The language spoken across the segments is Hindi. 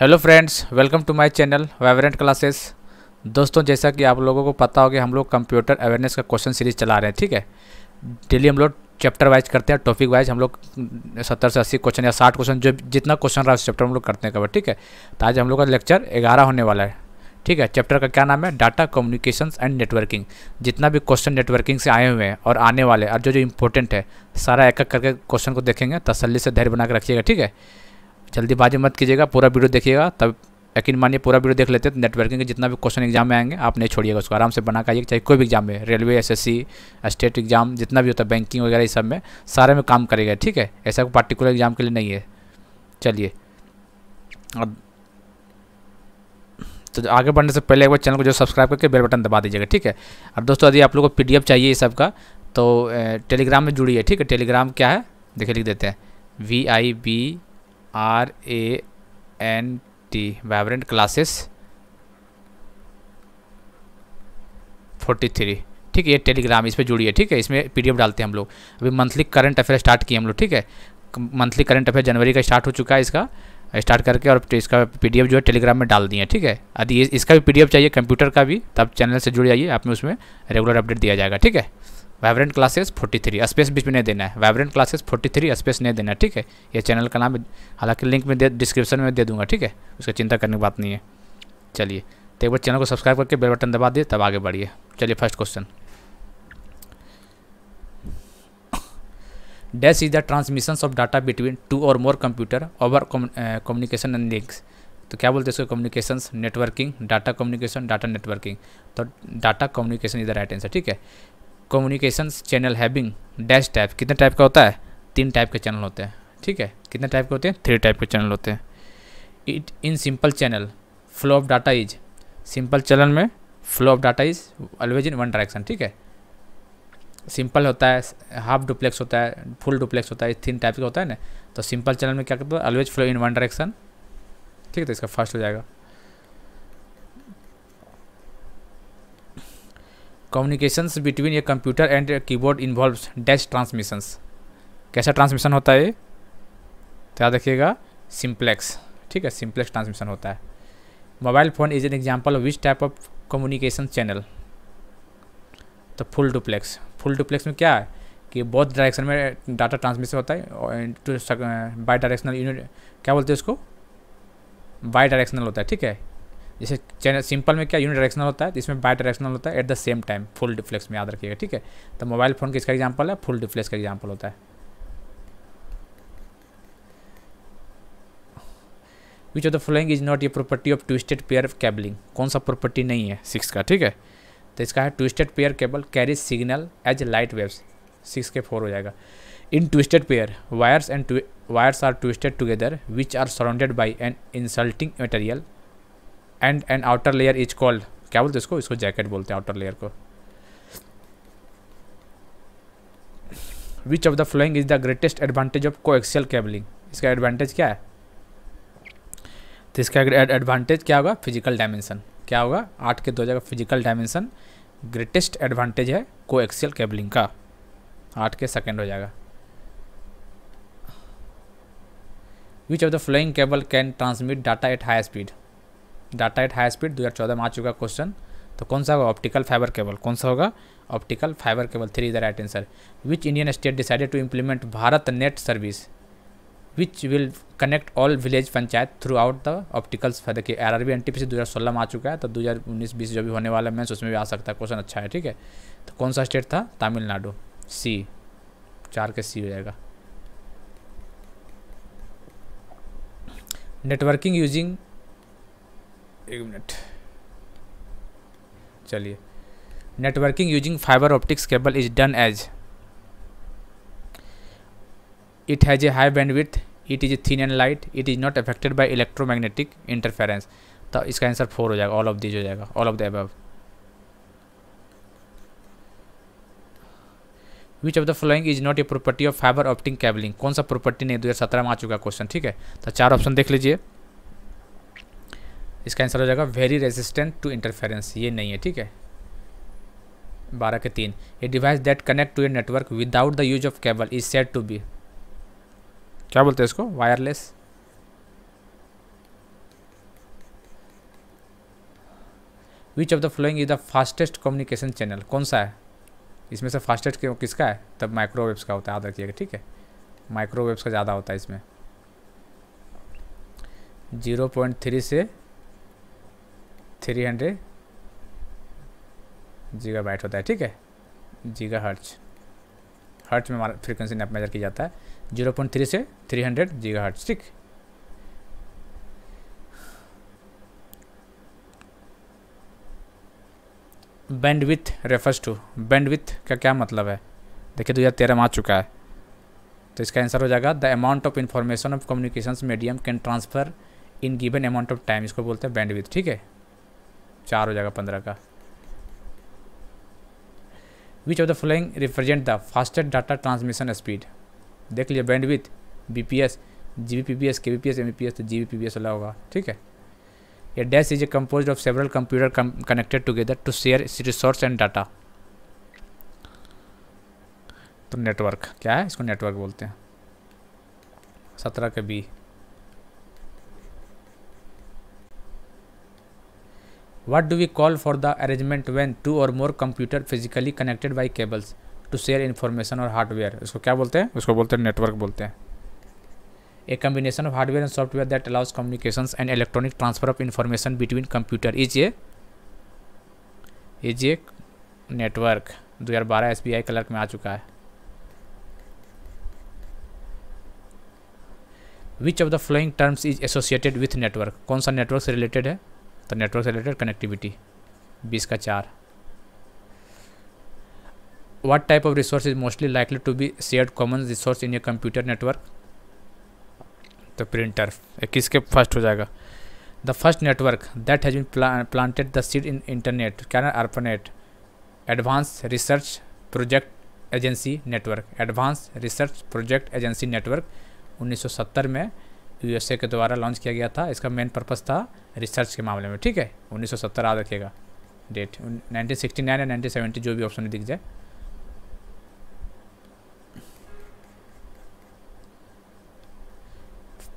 Hello friends welcome to my channel vibrant classes दोस्तों जैसा कि आप लोगों को पता होगा हम लोग कंप्यूटर अवेयरनेस का क्वेश्चन सीरीज चला रहे हैं ठीक है डेली हम लोग चैप्टर वाइज करते हैं टॉपिक वाइज हम लोग सत्तर से अस्सी क्वेश्चन या साठ क्वेश्चन जो जितना क्वेश्चन रहा उस चैप्टर हम लोग करते हैं कब ठीक है तो आज हम लोग का लेक्चर ग्यारह होने वाला है ठीक है चैप्टर का क्या नाम है डाटा कम्युनिकेशन एंड नेटवर्किंग जितना भी क्वेश्चन नेटवर्किंग से आए हुए हैं और आने वाले और जो जो इंपॉर्टेंट है सारा एक एक करके क्वेश्चन को देखेंगे तसली से धैर्य बनाकर रखिएगा ठीक है जल्दीबाजी मत कीजिएगा पूरा वीडियो देखिएगा तब यकीन मानिए पूरा वीडियो देख लेते हैं नेटवर्किंग के जितना भी क्वेश्चन एग्जाम में आएंगे आप नहीं छोड़िएगा उसको आराम से बना कर चाहे कोई भी एग्जाम में रेलवे एसएससी स्टेट एग्जाम जितना भी होता है बैंकिंग वगैरह इस सब में सारे में काम करेगा ठीक है ऐसा कोई पार्टिकुलर एग्जाम के लिए नहीं है चलिए अब तो आगे बढ़ने से पहले एक बार चैनल को जो सब्सक्राइब करके बेल बटन दबा दीजिएगा ठीक है अब दोस्तों यदि आप लोग को एफ चाहिए इस सब का तो टेलीग्राम में है ठीक है टेलीग्राम क्या है देखिए लिख देते हैं V I B R A N T vibrant classes 43 ठीक है ये टेलीग्राम इस पर जुड़िए ठीक है इसमें पीडीएफ डालते हैं हम लोग अभी मंथली करंट अफेयर स्टार्ट किए हम लोग ठीक है मंथली करंट अफेयर जनवरी का स्टार्ट हो चुका है इसका स्टार्ट करके और इसका पीडीएफ जो है टेलीग्राम में डाल दिए ठीक है यदि इसका भी पीडीएफ चाहिए कंप्यूटर का भी तब चैनल से जुड़ जाइए आप में उसमें रेगुलर अपडेट दिया जाएगा ठीक है वाइब्रेंट क्लासेस 43 स्पेस बीच में नहीं देना है वाइब्रेंट क्लासेस 43 स्पेस नहीं देना ठीक है ये चैनल का नाम हालांकि लिंक में दे डिस्क्रिप्शन में दे दूंगा ठीक है उसका चिंता करने की बात नहीं है चलिए तो एक बार चैनल को सब्सक्राइब करके बेल बटन दबा दिए तब आगे बढ़िए चलिए first question dash is the transmission of data between two or more computer over communication and links तो क्या बोलते हैं इसको communication networking data communication data networking तो data communication is the right answer ठीक है communication channel having dash type कितने टाइप का होता है तीन टाइप के चैनल होते हैं ठीक है कितने टाइप के होते हैं थ्री टाइप के चैनल होते हैं it in simple channel flow of data is simple channel में flow of data is always in one direction ठीक है सिंपल होता है हाफ डुप्लेक्स होता है फुल डुप्लेक्स होता है तीन टाइप का होता है ना तो सिंपल चैनल में क्या करते हैं always flow in one direction ठीक है तो इसका फर्स्ट हो जाएगा communications between a computer and keyboard involve dash transmissions कैसा ट्रांसमिशन होता है तो याद रखिएगा सिम्प्लेक्स ठीक है सिम्प्लेक्स ट्रांसमिशन होता है mobile phone is an example of which type of communication channel तो फुल डुप्लेक्स फुल डुप्लेक्स में क्या है कि बहुत डायरेक्शन में डाटा ट्रांसमिशन होता है बाई डायरेक्शनल यूनिट क्या बोलते हैं उसको बाई डायरेक्शनल होता है ठीक है जैसे चैनल सिंपल में क्या यूनिडायरेक्शनल होता है तो इसमें बाई डायरेक्शनल होता है at the same time full duplex में याद रखिएगा ठीक है तो मोबाइल फ़ोन किसका एग्जाम्पल है फुल डिफ्लेक्स का एग्जाम्पल होता है which of the following is not a property of twisted pair cabling कौन सा प्रॉपर्टी नहीं है सिक्स का ठीक है तो इसका है twisted pair cable carry signal as light waves six के फोर हो जाएगा in twisted pair wires and wires are twisted together which are surrounded by an insulating material and and outer layer is called क्या बोलते हैं इसको इसको जैकेट बोलते हैं आउटर लेयर को which of the following is the greatest advantage of coaxial cabling इसका एडवांटेज क्या है तो इसका एडवांटेज क्या होगा फिजिकल डायमेंशन क्या होगा आठ के दो जगह फिजिकल डायमेंशन ग्रेटेस्ट एडवांटेज है कोएक्सियल केबलिंग का आठ के सेकेंड हो जाएगा which of the following cable can transmit data at high speed data at high speed 2014 में आ चुका क्वेश्चन तो कौन सा होगा ऑप्टिकल फाइबर केबल कौन सा होगा optical fibre cable three is the right answer which Indian state decided to implement Bharat net service which will connect all village panchayat throughout the opticals देखिए R R B N T P C दो हज़ार सोलह में आ चुका है तो दो हज़ार उन्नीस बीस जो भी होने वाला है मैं उसमें भी आ सकता है क्वेश्चन अच्छा है ठीक है तो कौन सा स्टेट था तमिलनाडु सी चार के सी हो जाएगा नेटवर्किंग यूजिंग एक मिनट चलिए networking using fibre optics cable is done as it it has a high it is a thin and light it is not affected by electromagnetic interference तो इसका आंसर फोर हो जाएगा ऑल ऑफ दिज हो जाएगा all of the above which of the following is not a property of fibre optic cabling कौन सा प्रॉपर्टी नहीं दो हज़ार सत्रह में आ चुका क्वेश्चन ठीक है तो चार ऑप्शन देख लीजिए इसका आंसर हो जाएगा वेरी रेजिस्टेंट टू इंटरफेरेंस ये नहीं है ठीक है बारह के तीन a device that connect to a network without the use of cable is set to be क्या बोलते हैं इसको wireless which of the following is the fastest communication channel कौन सा है इसमें से फास्टेस्ट किसका है तब माइक्रोवेव्स का होता है याद रखिएगा ठीक है माइक्रोवेव्स का ज़्यादा होता है इसमें जीरो पॉइंट थ्री से थ्री हंड्रेड जीगा बैट होता है ठीक है जीगा हर्च हर्च में हमारा फ्रिक्वेंसी नैप मेजर किया जाता है जीरो पॉइंट थ्री से थ्री हंड्रेड जीगा हर्च ठीक bandwidth refers to bandwidth का क्या मतलब है देखिए दो हज़ार तेरह में आ चुका है तो इसका आंसर हो जाएगा the amount of information of communication medium can transfer in given amount of time इसको बोलते हैं बैंड विथ ठीक है चार हो जाएगा पंद्रह का which of the following represent the fastest data transmission speed देख लीजिए bandwidth B P S G B P P S K B P S M P S तो G B P P S वाला होगा ठीक है ये dash is a compose of several computer connected together to share resource and data तो नेटवर्क क्या है इसको नेटवर्क बोलते हैं सत्रह के B what do we call for the arrangement when two or more computer physically connected by cables to share information or hardware इसको क्या बोलते हैं उसको बोलते हैं नेटवर्क बोलते हैं a combination of hardware and software that allows communication and electronic transfer of information between computer is a is a network दो हज़ार बारह एस बी आई क्लर्क में आ चुका है which of the following terms is associated with network कौन सा नेटवर्क से रिलेटेड है तो नेटवर्क से रिलेटेड कनेक्टिविटी बीस का चार what type of resource is mostly likely to be shared common resource in a computer network तो प्रिंटर किसके फर्स्ट हो जाएगा the first network that has been planted the seed in internet क्या ना ARPANET advance research project agency network advance research project agency network 1970 में यूएसए के द्वारा लॉन्च किया गया था इसका मेन पर्पज था रिसर्च के मामले में ठीक है 1970 आ रखेगा डेट 1969 या सेवेंटी जो भी ऑप्शन में दिख जाए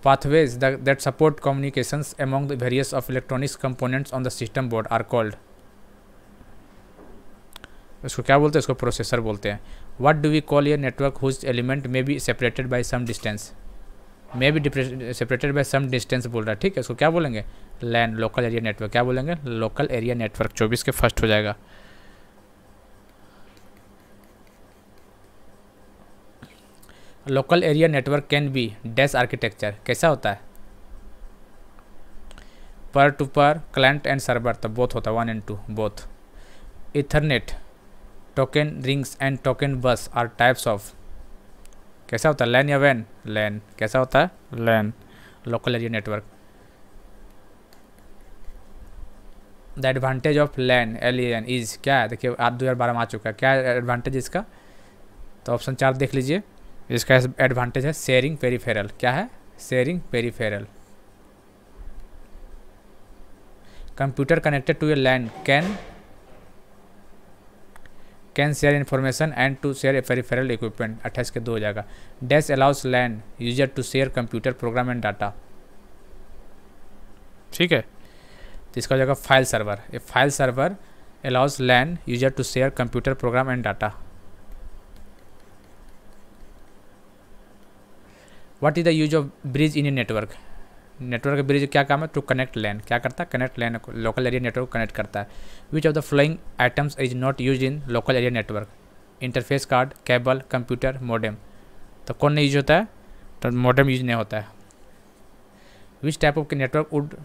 pathways that support communication among the various of electronics components on the system board are called उसको इसको क्या बोलते हैं इसको प्रोसेसर बोलते हैं व्हाट डू वी कॉल ये network whose element may be separated by some distance may be separated by some distance बोल रहा है ठीक है इसको क्या बोलेंगे लैन लोकल एरिया नेटवर्क क्या बोलेंगे लोकल एरिया नेटवर्क चौबीस के फर्स्ट हो जाएगा local area network can be dash architecture कैसा होता है peer to peer client and server तो बोथ होता है one and two both ethernet token rings and token bus are types of कैसा होता है लैन या वैन लैन कैसा होता है LAN local area network the advantage of LAN L N is क्या है देखिए आठ दो हज़ार बारह में आ चुका है क्या एडवांटेज इसका तो ऑप्शन चार देख लीजिए इसका एडवांटेज है शेयरिंग पेरीफेरल क्या है sharing peripheral computer connected to a LAN can can share information and to share peripheral equipment अट्ठाईस के दो हो जाएगा dash allows LAN user to share computer program and data ठीक है तो इसका हो जाएगा file server a file server allows LAN user to share computer program and data what is the use of bridge in a network network bridge क्या काम है टू कनेक्ट लैन क्या करता है connect LAN local area network connect करता है which of the following items is not use in local area network interface card cable computer modem तो कौन नहीं यूज होता है तो मॉडेम यूज नहीं होता है which type of network would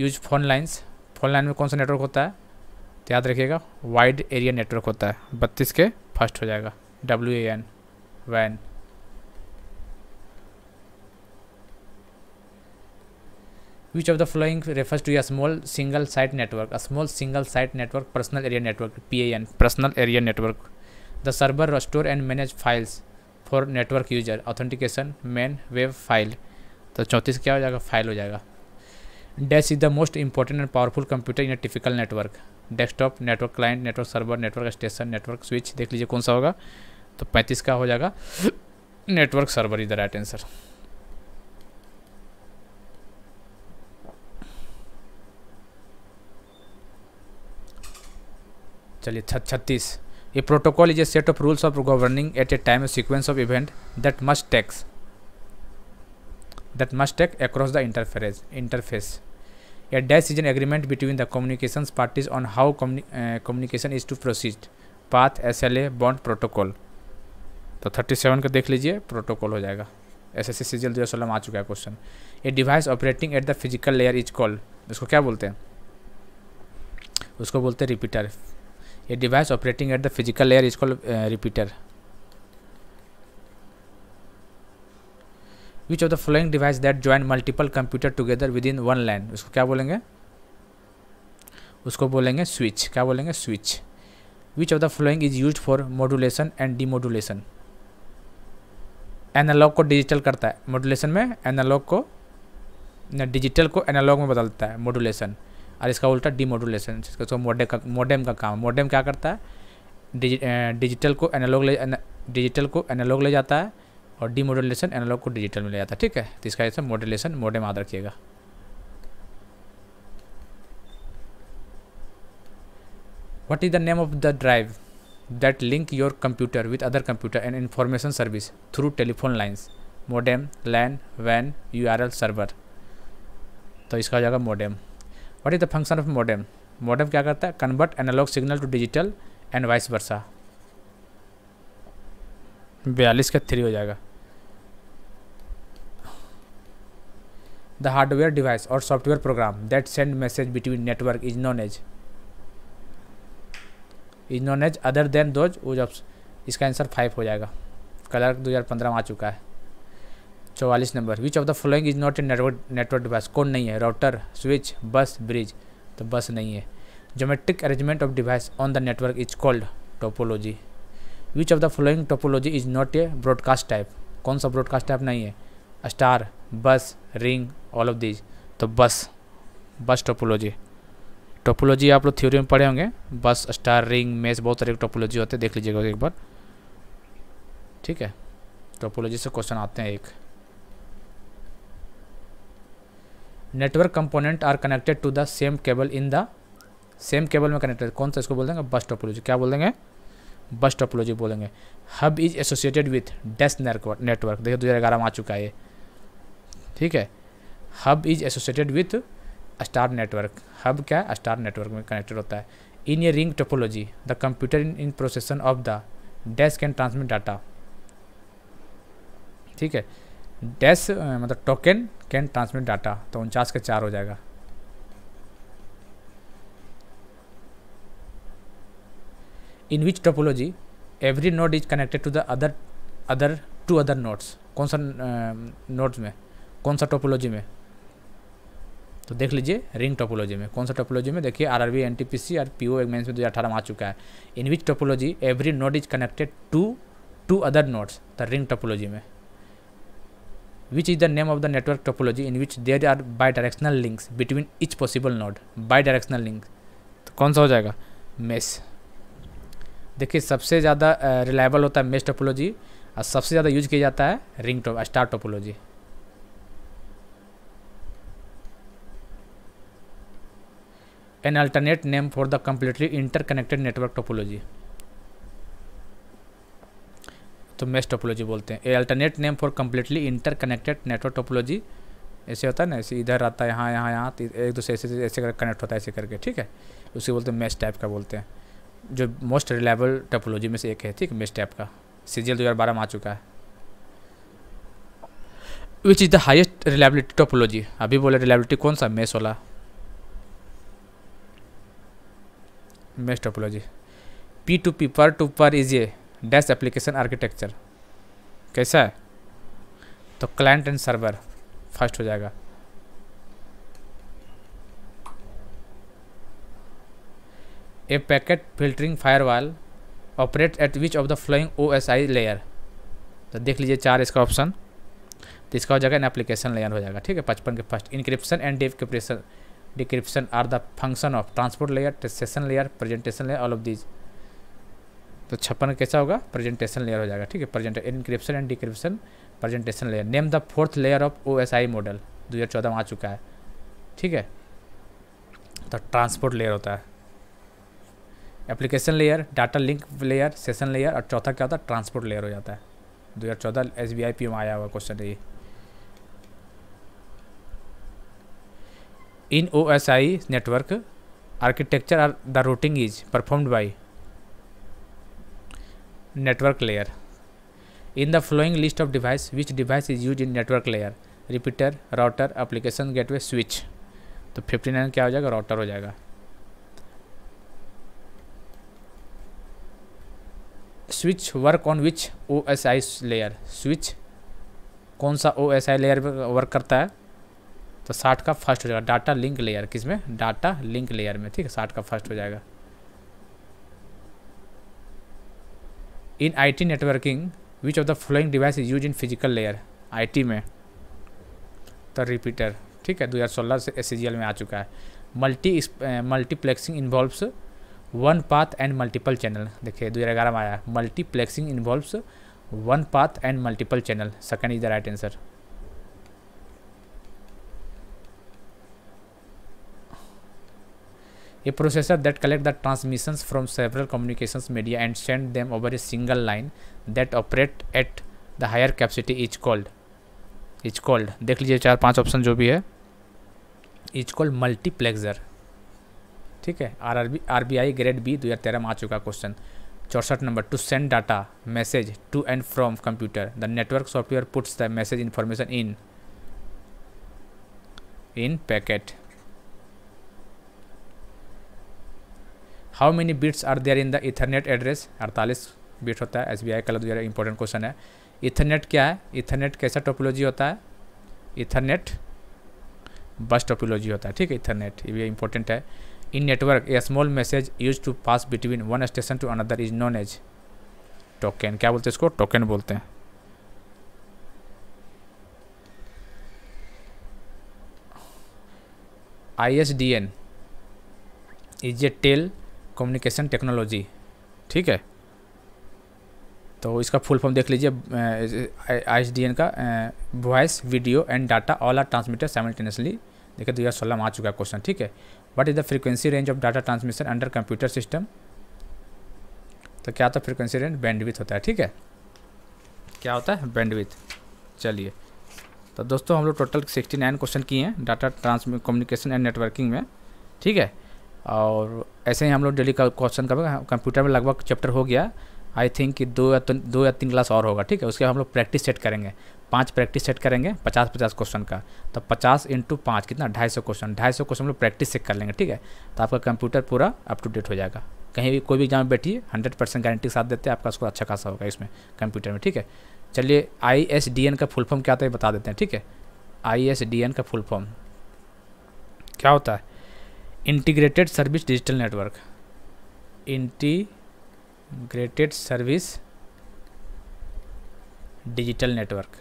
use phone lines phone line में कौन सा नेटवर्क होता है तो याद रखिएगा वाइड एरिया नेटवर्क होता है बत्तीस के फर्स्ट हो जाएगा डब्ल्यू ए एन वैन which of the following refers to to small single single network network a small single site network personal area network an personal area network the server store and manage files for network user authentication main web file तो चौंतीस क्या हो जाएगा फाइल हो जाएगा dash is the most important and powerful computer in a typical network desktop network client network server network station network switch देख लीजिए कौन सा होगा तो पैंतीस का हो जाएगा network server is the right answer चलिए छत्तीस ये protocol is a set of rules of governing at a time sequence of event that must takes that must take across the interface interface a dash is an agreement between the communication parties on how communication is to proceed path S L A bond protocol तो थर्टी सेवन का देख लीजिए प्रोटोकॉल हो जाएगा S S S C G दो सोलह आ चुका है question a device operating at the physical layer is called उसको क्या बोलते हैं उसको बोलते हैं repeater A device operating at the physical layer is called uh, repeater. Which of the following device that join multiple computer together within one LAN? उसको क्या बोलेंगे उसको बोलेंगे स्विच क्या बोलेंगे switch which of the following is use for modulation and demodulation analog को डिजिटल करता है मॉडुलेशन में एनालॉग को डिजिटल को एनालॉग में बदलता है मॉडुलेशन और इसका उल्टा डी डीमोडुलेशन जिसको मोडे का मोडेम का काम मोडेम क्या करता है डिजिटल को एनालॉग ले डिजिटल को एनालॉग ले जाता है और डी डीमोडुलेशन एनालॉग को डिजिटल में ले जाता है ठीक है तो इसका जैसे मोडुलेशन मोडेम याद रखिएगा what is the name of the drive that link your computer with other computer and information service through telephone lines modem LAN वैन यू आर एल सर्वर तो इसका हो जाएगा modem what is the function of modem modem क्या करता है convert analog signal to digital and vice versa बयालीस का थ्री हो जाएगा द हार्डवेयर डिवाइस और software program that send message between network is known as is known as other than those इसका आंसर फाइव हो जाएगा कलर 2015 में आ चुका है चौवालीस number which of the following is not a network network device कौन नहीं है राउटर स्विच बस ब्रिज तो बस नहीं है geometric arrangement of device on the network is called topology which of the following topology is not a broadcast type कौन सा ब्रॉडकास्ट टाइप नहीं है स्टार बस रिंग ऑल ऑफ दीज तो बस बस टोपोलॉजी टोपोलॉजी आप लोग थ्योरी में पढ़े होंगे बस स्टार रिंग मेस बहुत सारे टोपोलॉजी होते हैं देख लीजिएगा एक बार ठीक है टोपोलॉजी से क्वेश्चन आते हैं एक network component are connected to the same cable in the same cable में कनेक्टेड कौन सा इसको बोल देंगे बस टोपोलॉजी क्या बोल देंगे बस टोपोलॉजी बोलेंगे hub is associated with dash network network देखिए दो तो हज़ार ग्यारह में आ चुका है ये ठीक है hub is associated with star network hub क्या है स्टार नेटवर्क में कनेक्टेड होता है in a ring topology the computer in in possession of the desk can transmit data ठीक है डैश मतलब टोकन कैन ट्रांसमिट डाटा तो उनचास का चार हो जाएगा in which topology every node is connected to the other other to other nodes कौन सा नोड्स में कौन सा टोपोलॉजी में तो देख लीजिए रिंग टोपोलॉजी में कौन सा टोपोलॉजी में देखिए R R B N T P C और पी ओ मेन्स में दो हज़ार अठारह में आ चुका है in which topology every node is connected to to other nodes the ring topology में which is the name of the network topology in which there are bidirectional links between each possible node bidirectional link तो कौन सा हो जाएगा mesh देखिए सबसे ज़्यादा रिलायबल होता है मेस टोपोलॉजी और सबसे ज़्यादा यूज किया जाता है ring top star topology an alternate name for the completely interconnected network topology तो मेस टोपोलॉजी बोलते हैं a alternate name for completely interconnected network topology ऐसे होता है ना ऐसे इधर आता है यहाँ यहाँ यहाँ तो एक दूसरे ऐसे ऐसे कर कनेक्ट होता है ऐसे करके ठीक है उसे बोलते हैं मेस टाइप का बोलते हैं जो मोस्ट रिलायबल टोपोलॉजी में से एक है ठीक है मेस टाइप का सी जी एल दो हज़ार बारह में आ चुका है which is the highest reliability topology अभी बोले रिलायबिलिटी कौन सा मेस वाला mesh topology P to P peer to peer is a dash application architecture कैसा है तो क्लाइंट एंड सर्वर फर्स्ट हो जाएगा a packet filtering firewall operate at which of the following O S I layer तो देख लीजिए चार इसका ऑप्शन तो इसका हो जाएगा एन एप्लीकेशन लेयर हो जाएगा ठीक है पचपन के first encryption and decryption decryption are the function of transport layer session layer presentation layer all of these तो छप्पन कैसा होगा प्रेजेंटेशन लेयर हो जाएगा ठीक है present encryption and decryption presentation layer name the fourth layer of O S I model दो हज़ार चौदह में आ चुका है ठीक है तो ट्रांसपोर्ट लेयर होता है application layer data link layer session layer और चौथा क्या होता है ट्रांसपोर्ट लेयर हो जाता है दो हज़ार चौदह एस बी आई पी में आया हुआ क्वेश्चन ये in O S I network architecture are the routing is performed by network layer in the following list of device which device is use in network layer repeater router application way switch तो फिफ्टी नाइन क्या हो जाएगा राउटर हो जाएगा switch work on which O S I layer switch कौन सा O S I layer work करता है तो साठ का फर्स्ट हो जाएगा डाटा लिंक लेयर किस में डाटा लिंक लेयर में ठीक है साठ का फर्स्ट हो जाएगा in IT networking which of the following device is use in physical layer IT में तो रिपीटर ठीक है 2016 से एस में आ चुका है multi multiplexing involves one path and multiple channel देखिए दो हज़ार ग्यारह में आया multiplexing involves one path and multiple channel second is the right answer a processor that collect the transmission from several communication media and send them over a single line that operate at the higher capacity is called is called देख लीजिए चार पांच ऑप्शन जो भी है इज कॉल्ड मल्टीप्लेक्सर ठीक है R R B R B I grade B दो हज़ार तेरह में आ चुका क्वेश्चन चौसठ number to send data message to and from computer the network software puts the message information in in packet how many bits are there in the ethernet address अड़तालीस बिट होता है एस बी आई कल जो इंपॉर्टेंट क्वेश्चन है इथरनेट क्या है इथरनेट कैसा टोपोलॉजी होता है इथरनेट बस टोपोलॉजी होता है ठीक है इथरनेट ये भी इंपॉर्टेंट है in network a small message use to pass between one station to another is known as token क्या बोलते हैं इसको टोकन बोलते हैं I S D N is a tele communication technology ठीक है तो इसका फुल फॉर्म देख लीजिए आई डी एन का voice video and data all are transmitted simultaneously देखिए दो हज़ार सोलह में आ चुका है क्वेश्चन ठीक है what is the frequency range of data transmission under computer system तो क्या होता है फ्रीक्वेंसी रेंज बैंडविथ होता है ठीक है क्या होता है बैंडविथ चलिए तो दोस्तों हम लोग टोटल सिक्सटी नाइन क्वेश्चन किए हैं data transmit communication and networking में ठीक है और ऐसे ही हम लोग डेली क्वेश्चन का कंप्यूटर में लगभग चैप्टर हो गया आई थिंक कि दो या तीन दो या तीन क्लास और होगा ठीक है उसके बाद हम लोग प्रैक्टिस सेट करेंगे पांच प्रैक्टिस सेट करेंगे पचास पचास क्वेश्चन का तो पचास इंटू पाँच कितना ढाई सौ क्वेश्चन ढाई सौ क्वेश्चन हम लोग प्रैक्टिस सेट कर लेंगे ठीक है तो आपका कंप्यूटर पूरा अप टू डेट हो जाएगा कहीं भी कोई भी एग्जाम में बैठिए हंड्रेड परसेंट गारंटी के साथ देते हैं आपका स्कोर अच्छा खासा होगा इसमें कंप्यूटर में ठीक है चलिए आई एस डी एन का फुल फॉर्म क्या होता है बता देते हैं ठीक है आई एस डी एन का फुल फॉर्म क्या होता है integrated service digital network integrated service digital network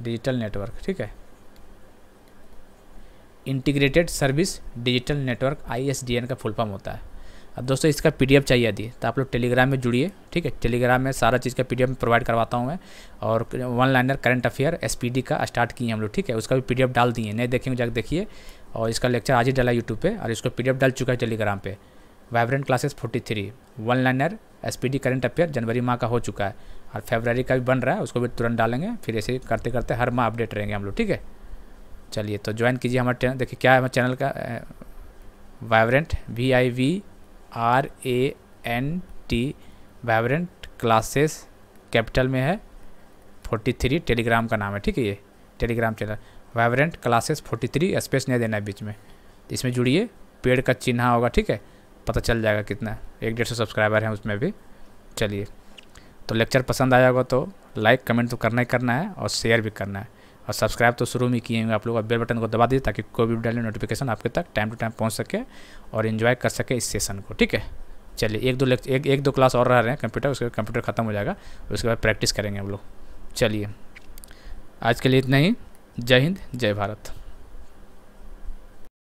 digital network ठीक है integrated service digital network I का फुल फॉर्म होता है अब दोस्तों इसका पीडीएफ चाहिए यदि तो आप लोग टेलीग्राम में जुड़िए ठीक है टेलीग्राम में सारा चीज़ का पीडीएफ प्रोवाइड करवाता हूँ मैं और one liner current affair SPD का स्टार्ट किए हम लोग ठीक है उसका भी पीडीएफ डाल दिए नहीं देखेंगे जाकर देखिए और इसका लेक्चर आज ही डाला यूट्यूब पर और इसको पी डाल चुका है टेलीग्राम पर vibrant classes forty three one liner S P D current affair जनवरी माह का हो चुका है और फेबररी का भी बन रहा है उसको भी तुरंत डालेंगे फिर ऐसे करते करते हर माह अपडेट रहेंगे हम लोग ठीक है चलिए तो ज्वाइन कीजिए हमारे देखिए क्या है हमारे चैनल का vibrant V I V R A N T vibrant classes capital में है 43 टेलीग्राम का नाम है ठीक है ये Telegram channel vibrant classes 43 space नहीं देना है बीच में इसमें जुड़िए पेड़ का चिन्ह होगा ठीक है पता चल जाएगा कितना एक डेढ़ सौ सब्सक्राइबर हैं उसमें भी चलिए तो लेक्चर पसंद आया होगा तो लाइक कमेंट तो करना ही करना है और शेयर भी करना है और सब्सक्राइब तो शुरू में किए हुए आप लोग बेल बटन को दबा दीजिए ताकि कोई भी डाले नोटिफिकेशन आपके तक टाइम टू टाइम पहुँच सके और इन्जॉय कर सके इस सेशन को ठीक है चलिए एक दो लेक्चर एक एक दो क्लास और रह रहे हैं कंप्यूटर उसके कंप्यूटर ख़त्म हो जाएगा उसके बाद प्रैक्टिस करेंगे हम लोग चलिए आज के लिए इतना ही जय हिंद जय भारत